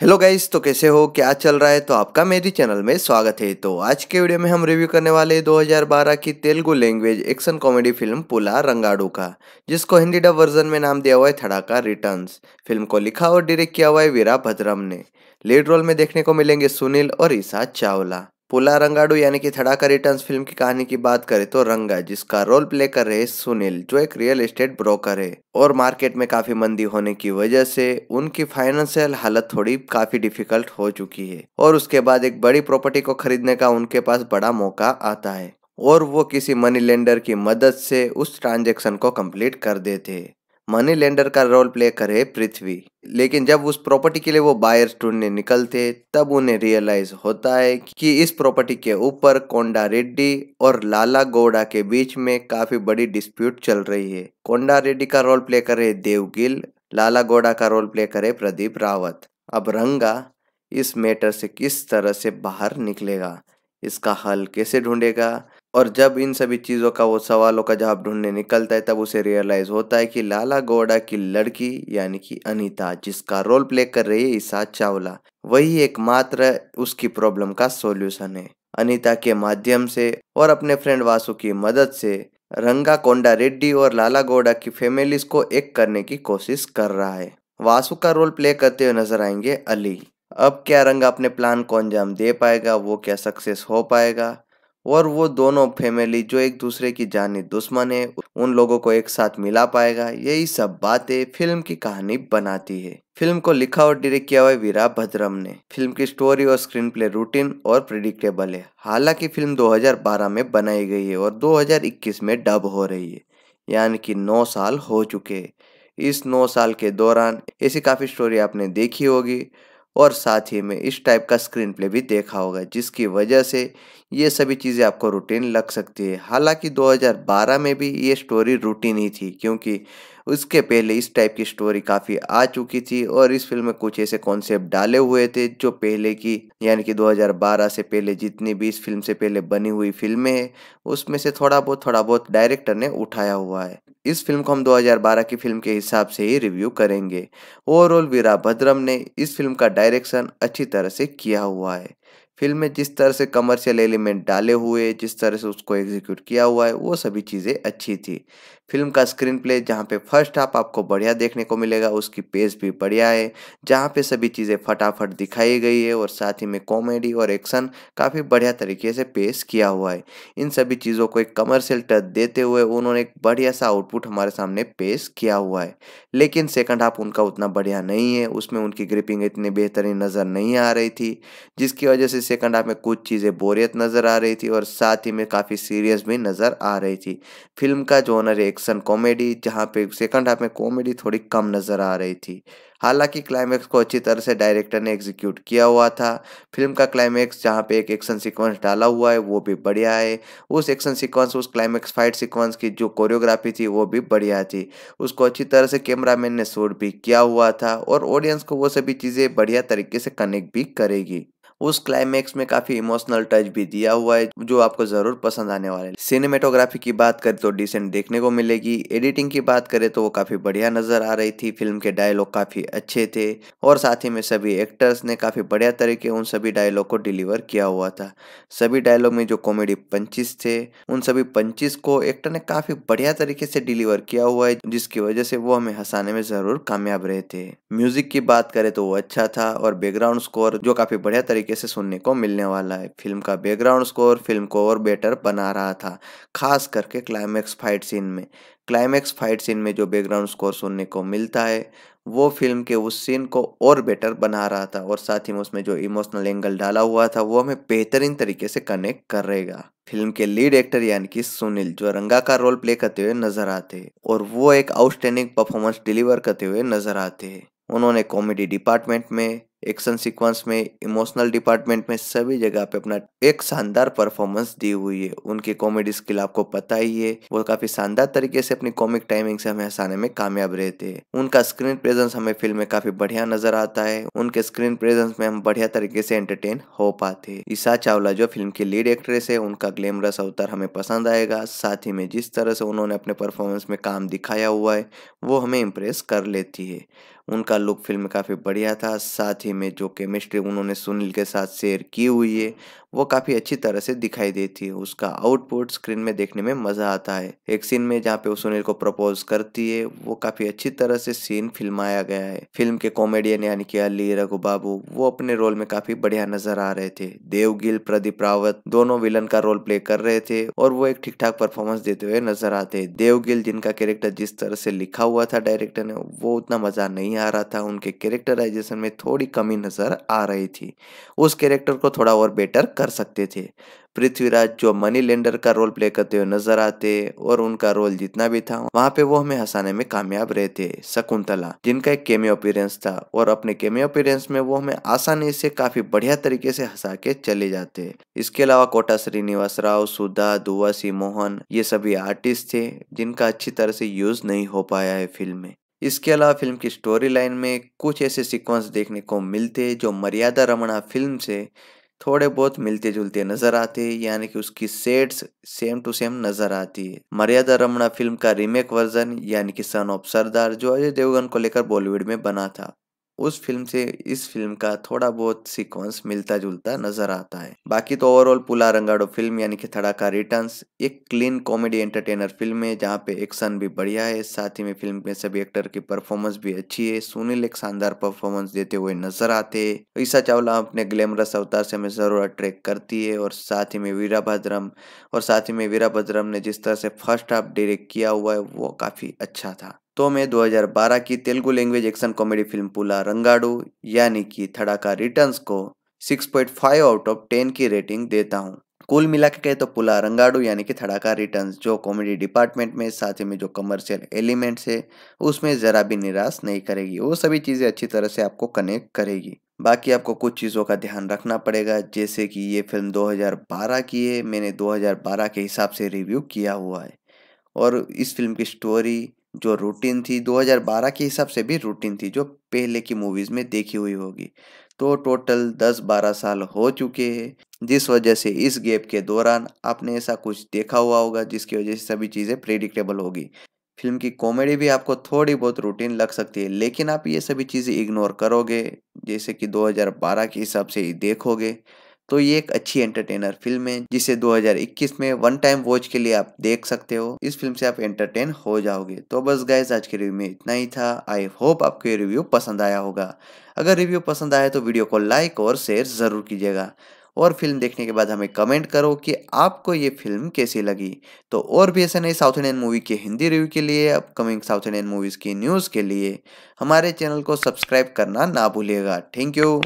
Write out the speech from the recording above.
hello guys तो कैसे हो क्या चल रहा है तो आपका मेरी चैनल में स्वागत है तो आज के वीडियो में हम रिव्यू करने वाले 2012 की Telugu language action comedy film Pula Rangadu का जिसको हिंदी डब वर्जन में नाम दिया हुआ है थड़ाका रिटर्न्स फिल्म को लिखा और डायरेक्ट किया हुआ है वीरा भद्रम ने लीड रोल में देखने को मिलेंगे सुनील और ईसा चावला पुला रंगाडू यानी कि थड़ाका रिटर्न्स फिल्म की कहानी की बात करें तो रंगा जिसका रोल प्ले कर रहे सुनील जो एक रियल एस्टेट ब्रोकर है और मार्केट में काफी मंदी होने की वजह से उनकी फाइनेंशियल हालत थोड़ी काफी डिफिकल्ट हो चुकी है और उसके बाद एक बड़ी प्रॉपर्टी को खरीदने का उनके पास बड़ा मौका आता है और वो किसी मनी लेंडर की मदद से उस ट्रांजेक्शन को कम्प्लीट कर देते मनी लेंडर का रोल प्ले करे पृथ्वी लेकिन जब उस प्रॉपर्टी के लिए वो बायर्स ढूंढने निकलते तब उन्हें रियलाइज होता है कि इस प्रॉपर्टी के ऊपर कोंडा रेड्डी और लाला गोडा के बीच में काफी बड़ी डिस्प्यूट चल रही है कोंडा रेड्डी का रोल प्ले करे देव गिल लाला गोडा का रोल प्ले करे प्रदीप रावत अब रंगा इस मैटर से किस तरह से बाहर निकलेगा इसका हल कैसे ढूंढेगा और जब इन सभी चीज़ों का वो सवालों का जवाब ढूंढने निकलता है तब उसे रियलाइज़ होता है कि लाला गौड़ा की लड़की यानी कि अनीता जिसका रोल प्ले कर रही है ईसा चावला वही एकमात्र उसकी प्रॉब्लम का सॉल्यूशन है अनीता के माध्यम से और अपने फ्रेंड वासु की मदद से रंगा कोंडा रेड्डी और लाला गौड़ा की फैमिलीज को एक करने की कोशिश कर रहा है वासु का रोल प्ले करते हुए नजर आएंगे अली अब क्या रंगा अपने प्लान को अंजाम दे पाएगा वो क्या सक्सेस हो पाएगा और वो दोनों फैमिली जो एक दूसरे की जानी दुश्मन है उन लोगों को एक साथ मिला पाएगा यही सब बातें फिल्म की कहानी बनाती है फिल्म को लिखा और डायरेक्ट किया हुआ वीरा भद्रम ने फिल्म की स्टोरी और स्क्रीन प्ले रूटीन और प्रिडिक्टेबल है हालांकि फिल्म 2012 में बनाई गई है और 2021 में डब हो रही है यानी कि 9 साल हो चुके हैं इस 9 साल के दौरान ऐसी काफ़ी स्टोरी आपने देखी होगी और साथ ही में इस टाइप का स्क्रीन प्ले भी देखा होगा जिसकी वजह से ये सभी चीज़ें आपको रूटीन लग सकती है हालांकि 2012 में भी ये स्टोरी रूटीन ही थी क्योंकि उसके पहले इस टाइप की स्टोरी काफ़ी आ चुकी थी और इस फिल्म में कुछ ऐसे कॉन्सेप्ट डाले हुए थे जो पहले की यानी कि 2012 से पहले जितनी भी इस फिल्म से पहले बनी हुई फिल्में हैं उसमें से थोड़ा बहुत थोड़ा बहुत डायरेक्टर ने उठाया हुआ है इस फिल्म को हम 2012 की फिल्म के हिसाब से ही रिव्यू करेंगे ओवरऑल वीरा भद्रम ने इस फिल्म का डायरेक्शन अच्छी तरह से किया हुआ है फिल्म में जिस तरह से कमर्शियल एलिमेंट डाले हुए जिस तरह से उसको एग्जीक्यूट किया हुआ है वो सभी चीज़ें अच्छी थी फिल्म का स्क्रीन प्ले जहाँ पे फर्स्ट हाफ आपको बढ़िया देखने को मिलेगा उसकी पेस भी बढ़िया है जहाँ पे सभी चीज़ें फटाफट दिखाई गई है और साथ ही में कॉमेडी और एक्शन काफ़ी बढ़िया तरीके से पेश किया हुआ है इन सभी चीज़ों को एक कमर्शियल टच देते हुए उन्होंने एक बढ़िया सा आउटपुट हमारे सामने पेश किया हुआ है लेकिन सेकंड हाफ उनका उतना बढ़िया नहीं है उसमें उनकी ग्रिपिंग इतनी बेहतरीन नज़र नहीं आ रही थी जिसकी वजह से सेकंड हाफ में कुछ चीज़ें बोरियत नज़र आ रही थी और साथ ही में काफ़ी सीरियस भी नज़र आ रही थी फिल्म का जोनर एक एक्शन कॉमेडी जहाँ पे सेकंड हाफ में कॉमेडी थोड़ी कम नज़र आ रही थी हालांकि क्लाइमैक्स को अच्छी तरह से डायरेक्टर ने एग्जीक्यूट किया हुआ था फिल्म का क्लाइमैक्स जहाँ पे एक एक्शन सीक्वेंस डाला हुआ है वो भी बढ़िया है उस एक्शन सीक्वेंस उस क्लाइमैक्स फाइट सीक्वेंस की जो कोरियोग्राफी थी वो भी बढ़िया थी उसको अच्छी तरह से कैमरामैन ने शूट भी किया हुआ था और ऑडियंस को वो सभी चीज़ें बढ़िया तरीके से कनेक्ट भी करेगी उस क्लाइमेक्स में काफी इमोशनल टच भी दिया हुआ है जो आपको जरूर पसंद आने वाले सिनेमेटोग्राफी की बात करें तो डिसेंट देखने को मिलेगी एडिटिंग की बात करें तो वो काफी बढ़िया नजर आ रही थी फिल्म के डायलॉग काफी अच्छे थे और साथ ही में सभी एक्टर्स ने काफी बढ़िया तरीके उन सभी डायलॉग को डिलीवर किया हुआ था सभी डायलॉग में जो कॉमेडी पंचिस थे उन सभी पंचिस को एक्टर ने काफी बढ़िया तरीके से डिलीवर किया हुआ है जिसकी वजह से वो हमें हंसाने में जरूर कामयाब रहे थे म्यूजिक की बात करें तो वो अच्छा था और बैकग्राउंड स्कोर जो काफी बढ़िया तरीके तरीके से सुनने को मिलने वाला है फिल्म का बैकग्राउंड स्कोर फिल्म को और बेटर बना रहा था खास करके क्लाइमैक्स फाइट सीन में क्लाइमैक्स फाइट सीन में जो बैकग्राउंड स्कोर सुनने को मिलता है वो फिल्म के उस सीन को और बेटर बना रहा था और साथ ही में उसमें जो इमोशनल एंगल डाला हुआ था वो हमें बेहतरीन तरीके से कनेक्ट करेगा फिल्म के लीड एक्टर यानी कि सुनील जो रंगा का रोल प्ले करते हुए नजर आते हैं और वो एक आउटस्टैंडिंग परफॉर्मेंस डिलीवर करते हुए नजर आते हैं उन्होंने कॉमेडी डिपार्टमेंट में एक्शन सीक्वेंस में इमोशनल डिपार्टमेंट में सभी जगह पे अपना एक शानदार परफॉर्मेंस दी हुई है उनकी कॉमेडी स्किल आपको पता ही है वो काफी शानदार तरीके से अपनी कॉमिक टाइमिंग से हमें हंसाने में कामयाब रहते हैं उनका स्क्रीन प्रेजेंस हमें फिल्म में काफी बढ़िया नजर आता है उनके स्क्रीन प्रेजेंस में हम बढ़िया तरीके से एंटरटेन हो पाते है ईशा चावला जो फिल्म की लीड एक्ट्रेस है उनका ग्लैमरस अवतार हमें पसंद आएगा साथ ही में जिस तरह से उन्होंने अपने परफॉर्मेंस में काम दिखाया हुआ है वो हमें इम्प्रेस कर लेती है उनका लुक फिल्म में काफ़ी बढ़िया था साथ ही में जो केमिस्ट्री उन्होंने सुनील के साथ शेयर की हुई है वो काफ़ी अच्छी तरह से दिखाई देती है उसका आउटपुट स्क्रीन में देखने में मज़ा आता है एक सीन में जहाँ पे वो सुनील को प्रपोज करती है वो काफ़ी अच्छी तरह से सीन फिल्माया गया है फिल्म के कॉमेडियन यानी कि अली रघु बाबू वो अपने रोल में काफ़ी बढ़िया नजर आ रहे थे देवगिल प्रदीप रावत दोनों विलन का रोल प्ले कर रहे थे और वो एक ठीक ठाक परफॉर्मेंस देते हुए नजर आते हैं देवगिल जिनका कैरेक्टर जिस तरह से लिखा हुआ था डायरेक्टर ने वो उतना मज़ा नहीं आ रहा था उनके कैरेक्टराइजेशन में थोड़ी कमी नज़र आ रही थी उस कैरेक्टर को थोड़ा और बेटर कर कर सकते थे पृथ्वीराज जो मनी लेंडर का रोल प्ले करते हुए नजर आते और उनका रोल जितना भी था वहाँ पे वो हमें हंसाने में कामयाब रहते शकुंतला जिनका एक केमियो अपीरेंस था और अपने केमियो अपीरेंस में वो हमें आसानी से काफी बढ़िया तरीके से हंसा के चले जाते इसके अलावा कोटा श्रीनिवास राव सुधा दुवासी मोहन ये सभी आर्टिस्ट थे जिनका अच्छी तरह से यूज नहीं हो पाया है फिल्म में इसके अलावा फिल्म की स्टोरी लाइन में कुछ ऐसे सीक्वेंस देखने को मिलते जो मर्यादा रमणा फिल्म से थोड़े बहुत मिलते जुलते नजर आते हैं यानी कि उसकी सेट्स सेम टू सेम नजर आती है मर्यादा रमणा फिल्म का रीमेक वर्जन यानी कि सन ऑफ सरदार जो अजय देवगन को लेकर बॉलीवुड में बना था उस फिल्म से इस फिल्म का थोड़ा बहुत सीक्वेंस मिलता जुलता नजर आता है बाकी तो ओवरऑल पुला रंगाडो फिल्म यानी कि थड़ाका रिटर्न्स एक क्लीन कॉमेडी एंटरटेनर फिल्म है जहाँ पे एक्शन भी बढ़िया है साथ ही में फिल्म में सभी एक्टर की परफॉर्मेंस भी अच्छी है सुनील एक शानदार परफॉर्मेंस देते हुए नजर आते है ईसा चावला अपने ग्लैमरस अवतार से हमें जरूर अट्रैक्ट करती है और साथ ही में वीरा भद्रम और साथ ही में वीरा भद्रम ने जिस तरह से फर्स्ट हाफ डायरेक्ट किया हुआ है वो काफी अच्छा था तो मैं 2012 की Telugu language action comedy film Pula Rangadu यानी कि थड़ाका रिटर्न्स को 6.5 आउट ऑफ 10 की रेटिंग देता हूँ कुल मिला के कहे तो पुला रंगाडू यानी कि थड़ाका रिटर्न्स जो कॉमेडी डिपार्टमेंट में साथ ही में जो कमर्शियल एलिमेंट्स है उसमें ज़रा भी निराश नहीं करेगी वो सभी चीज़ें अच्छी तरह से आपको कनेक्ट करेगी बाकी आपको कुछ चीज़ों का ध्यान रखना पड़ेगा जैसे कि ये फिल्म 2012 की है मैंने 2012 के हिसाब से रिव्यू किया हुआ है और इस फिल्म की स्टोरी जो रूटीन थी 2012 के हिसाब से भी रूटीन थी जो पहले की मूवीज़ में देखी हुई होगी तो टोटल 10-12 साल हो चुके हैं जिस वजह से इस गैप के दौरान आपने ऐसा कुछ देखा हुआ होगा जिसकी वजह से सभी चीज़ें प्रेडिक्टेबल होगी फिल्म की कॉमेडी भी आपको थोड़ी बहुत रूटीन लग सकती है लेकिन आप ये सभी चीज़ें इग्नोर करोगे जैसे कि 2012 के हिसाब से ही देखोगे तो ये एक अच्छी एंटरटेनर फिल्म है जिसे 2021 में वन टाइम वॉच के लिए आप देख सकते हो इस फिल्म से आप एंटरटेन हो जाओगे तो बस गाइज आज के रिव्यू में इतना ही था आई होप आपको ये रिव्यू पसंद आया होगा अगर रिव्यू पसंद आया तो वीडियो को लाइक और शेयर ज़रूर कीजिएगा और फिल्म देखने के बाद हमें कमेंट करो कि आपको ये फिल्म कैसी लगी तो और भी ऐसे नई साउथ इंडियन मूवी के हिंदी रिव्यू के लिए अपकमिंग साउथ इंडियन मूवीज़ की न्यूज़ के लिए हमारे चैनल को सब्सक्राइब करना ना भूलिएगा थैंक यू